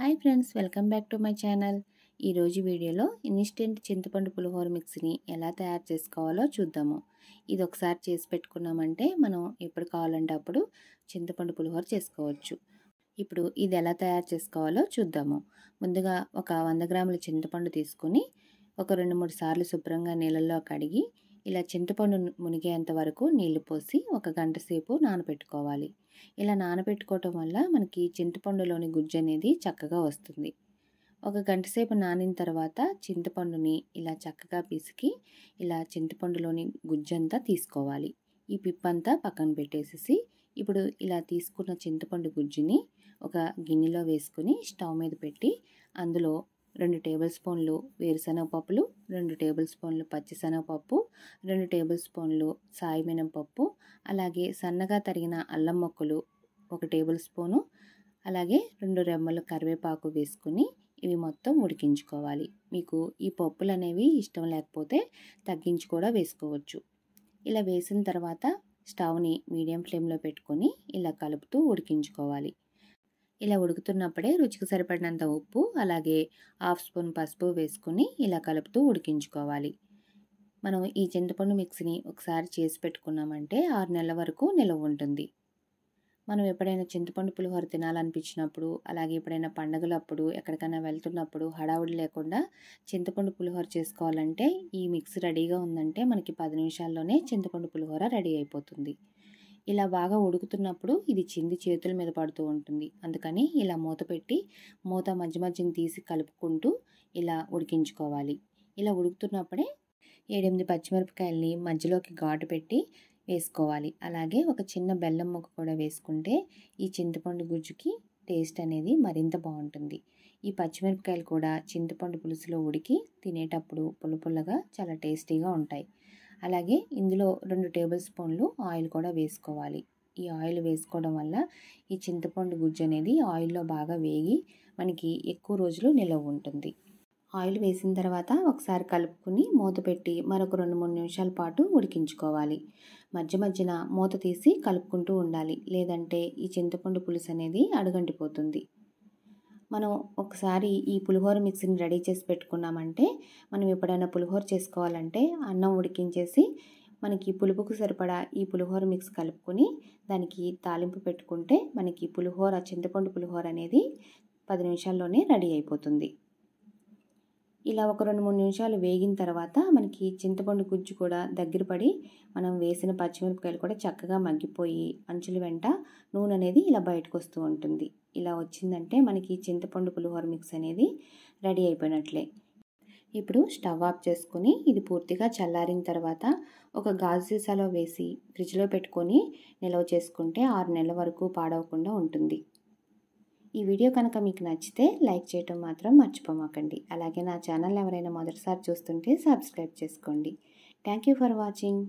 hi friends welcome back to my channel ఈరోజు వీడియోలో instant చింతపండు పులిహోర మిక్స్ని ఎలా తయారు చేసుకోవాలో చూద్దాము ఇది ఒకసారి చేసి పెట్టుకున్నామంటే మనం ఎప్పుడు కావాలంటే అప్పుడు చింతపండు పులిహోర చేసుకోవచ్చు ఇప్పుడు ఇది ఎలా తయారు చేసుకోవాలో చూద్దాము ముందుగా ఒక వంద గ్రాముల చింతపండు తీసుకుని ఒక రెండు మూడు సార్లు శుభ్రంగా నీళ్ళల్లో కడిగి ఇలా చింతపండు మునిగేంత వరకు నీళ్లు పోసి ఒక గంట సేపు నానబెట్టుకోవాలి ఇలా నానబెట్టుకోవటం వల్ల మనకి చింతపండులోని గుజ్జు అనేది చక్కగా వస్తుంది ఒక గంట సేపు నానిన తర్వాత చింతపండుని ఇలా చక్కగా పిసికి ఇలా చింతపండులోని గుజ్జంతా తీసుకోవాలి ఈ పిప్పంతా పక్కన పెట్టేసేసి ఇప్పుడు ఇలా తీసుకున్న చింతపండు గుజ్జుని ఒక గిన్నెలో వేసుకుని స్టవ్ మీద పెట్టి అందులో రెండు టేబుల్ స్పూన్లు వేరుశనగపప్పులు రెండు టేబుల్ స్పూన్లు పచ్చిశనగపప్పు రెండు టేబుల్ స్పూన్లు సాయి మినపప్పు అలాగే సన్నగా తరిగిన అల్లం మొక్కలు ఒక టేబుల్ స్పూను అలాగే రెండు రెమ్మలు కరివేపాకు వేసుకుని ఇవి మొత్తం ఉడికించుకోవాలి మీకు ఈ పప్పులు అనేవి ఇష్టం లేకపోతే తగ్గించి కూడా వేసుకోవచ్చు ఇలా వేసిన తర్వాత స్టవ్ని మీడియం ఫ్లేమ్లో పెట్టుకొని ఇలా కలుపుతూ ఉడికించుకోవాలి ఇలా ఉడుకుతున్నప్పుడే రుచికి సరిపడినంత ఉప్పు అలాగే హాఫ్ స్పూన్ పసుపు వేసుకుని ఇలా కలుపుతూ ఉడికించుకోవాలి మనం ఈ చింతపండు మిక్స్ని ఒకసారి చేసి పెట్టుకున్నామంటే ఆరు నెలల వరకు నిలవ ఉంటుంది మనం ఎప్పుడైనా చింతపండు పులిహోర తినాలనిపించినప్పుడు అలాగే ఎప్పుడైనా పండగలప్పుడు ఎక్కడికైనా వెళ్తున్నప్పుడు హడావుడి లేకుండా చింతపండు పులిహోర చేసుకోవాలంటే ఈ మిక్స్ రెడీగా ఉందంటే మనకి పది నిమిషాల్లోనే చింతపండు పులిహోర రెడీ అయిపోతుంది ఇలా బాగా ఉడుకుతున్నప్పుడు ఇది చింది చేతుల మీద పడుతూ ఉంటుంది అందుకని ఇలా మూత పెట్టి మూత మధ్య మధ్యని తీసి కలుపుకుంటూ ఇలా ఉడికించుకోవాలి ఇలా ఉడుకుతున్నప్పుడే ఏడెనిమిది పచ్చిమిరపకాయల్ని మధ్యలోకి ఘాటు పెట్టి వేసుకోవాలి అలాగే ఒక చిన్న బెల్లం ముక్క కూడా వేసుకుంటే ఈ చింతపండు గుజ్జుకి టేస్ట్ అనేది మరింత బాగుంటుంది ఈ పచ్చిమిరపకాయలు కూడా చింతపండు పులుసులో ఉడికి తినేటప్పుడు పులుపుల్లగా చాలా టేస్టీగా ఉంటాయి అలాగే ఇందులో రెండు టేబుల్ స్పూన్లు ఆయిల్ కూడా వేసుకోవాలి ఈ ఆయిల్ వేసుకోవడం వల్ల ఈ చింతపండు గుజ్జు అనేది ఆయిల్లో బాగా వేగి మనకి ఎక్కువ రోజులు నిలవ ఉంటుంది ఆయిల్ వేసిన తర్వాత ఒకసారి కలుపుకుని మూత పెట్టి మరొక రెండు మూడు నిమిషాల పాటు ఉడికించుకోవాలి మధ్య మధ్యన మూత తీసి కలుపుకుంటూ ఉండాలి లేదంటే ఈ చింతపండు పులుసు అనేది అడుగంటిపోతుంది మనం ఒకసారి ఈ పులిహోర మిక్సీని రెడీ చేసి పెట్టుకున్నామంటే మనం ఎప్పుడైనా పులిహోర చేసుకోవాలంటే అన్నం ఉడికించేసి మనకి పులుపుకు సరిపడా ఈ పులిహోర మిక్స్ కలుపుకొని దానికి తాలింపు పెట్టుకుంటే మనకి పులిహోర చింతపండు పులిహోర అనేది పది నిమిషాల్లోనే రెడీ అయిపోతుంది ఇలా ఒక రెండు మూడు నిమిషాలు వేగిన తర్వాత మనకి చింతపండు గుజ్జు కూడా దగ్గర పడి మనం వేసిన పచ్చిమిరపకాయలు కూడా చక్కగా మగ్గిపోయి అంచుల వెంట నూనె అనేది ఇలా బయటకు వస్తూ ఉంటుంది ఇలా వచ్చిందంటే మనకి చింతపండు పులిహోర మిక్స్ అనేది రెడీ అయిపోయినట్లే ఇప్పుడు స్టవ్ ఆఫ్ చేసుకుని ఇది పూర్తిగా చల్లారిన తర్వాత ఒక గాజు సీసాలో వేసి ఫ్రిడ్జ్లో పెట్టుకొని నిల్వ చేసుకుంటే ఆరు నెలల వరకు పాడవకుండా ఉంటుంది ఈ వీడియో కనుక మీకు నచ్చితే లైక్ చేయటం మాత్రం మర్చిపోమాకండి అలాగే నా ఛానల్ ఎవరైనా మొదటిసారి చూస్తుంటే సబ్స్క్రైబ్ చేసుకోండి థ్యాంక్ ఫర్ వాచింగ్